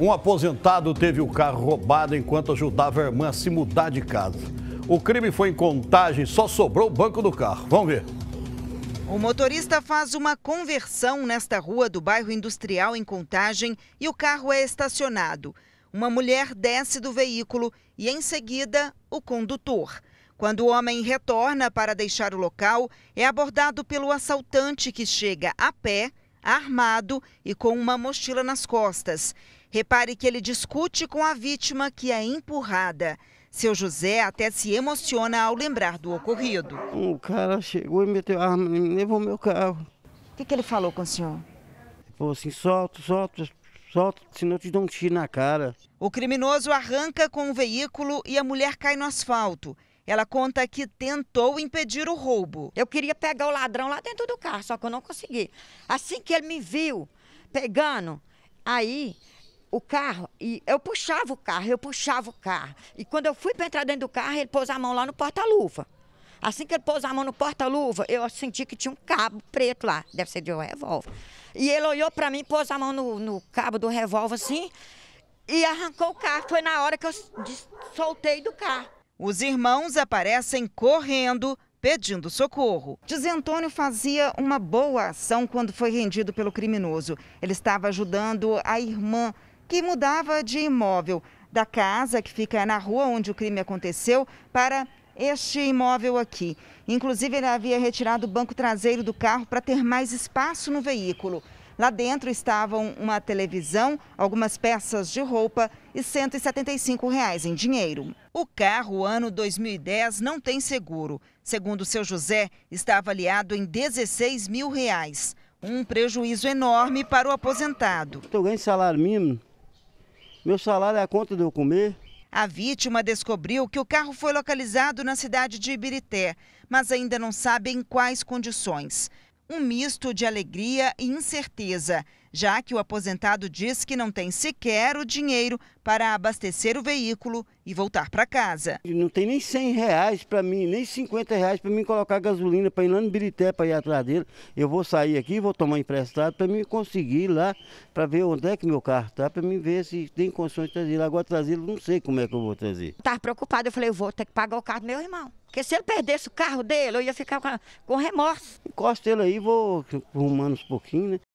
Um aposentado teve o carro roubado enquanto ajudava a irmã a se mudar de casa. O crime foi em contagem, só sobrou o banco do carro. Vamos ver. O motorista faz uma conversão nesta rua do bairro industrial em Contagem e o carro é estacionado. Uma mulher desce do veículo e, em seguida, o condutor. Quando o homem retorna para deixar o local, é abordado pelo assaltante que chega a pé, armado e com uma mochila nas costas. Repare que ele discute com a vítima que é empurrada. Seu José até se emociona ao lembrar do ocorrido. Um cara chegou e meteu a arma e levou meu carro. O que, que, ele falou com o senhor? Ele falou assim: solta, solta, solta, senão eu te dou um tiro na cara. O criminoso arranca com o veículo e a mulher cai no asfalto. Ela conta que tentou impedir o roubo. Eu queria pegar o ladrão lá dentro do carro, só que eu não consegui. Assim que ele me viu pegando, aí o carro e eu puxava o carro, eu puxava o carro. E quando eu fui para entrar dentro do carro, ele pôs a mão lá no porta-luva. Assim que ele pôs a mão no porta-luva, eu senti que tinha um cabo preto lá, deve ser de um revólver. E ele olhou para mim, pôs a mão no, no cabo do revólver assim e arrancou o carro. Foi na hora que eu soltei do carro. Os irmãos aparecem correndo pedindo socorro. Diz Antônio fazia uma boa ação quando foi rendido pelo criminoso. Ele estava ajudando a irmã que mudava de imóvel da casa que fica na rua onde o crime aconteceu para este imóvel aqui. Inclusive, ele havia retirado o banco traseiro do carro para ter mais espaço no veículo. Lá dentro estavam uma televisão, algumas peças de roupa e R$ 175 reais em dinheiro. O carro, ano 2010, não tem seguro. Segundo o seu José, está avaliado em 16 mil reais. Um prejuízo enorme para o aposentado. Estou ganhando salário mínimo, meu salário é a conta de eu comer. A vítima descobriu que o carro foi localizado na cidade de Ibirité, mas ainda não sabe em quais condições. Um misto de alegria e incerteza já que o aposentado diz que não tem sequer o dinheiro para abastecer o veículo e voltar para casa. Não tem nem 100 reais para mim, nem 50 reais para mim colocar gasolina para ir lá no Birité para ir atrás dele. Eu vou sair aqui, vou tomar emprestado para mim conseguir ir lá para ver onde é que meu carro está, para mim ver se tem condições de trazer. Agora trazê-lo não sei como é que eu vou trazer. Estava tá preocupado, eu falei, eu vou ter que pagar o carro do meu irmão. Porque se ele perdesse o carro dele, eu ia ficar com, com remorso. Encosta ele aí, vou arrumando uns pouquinhos, né?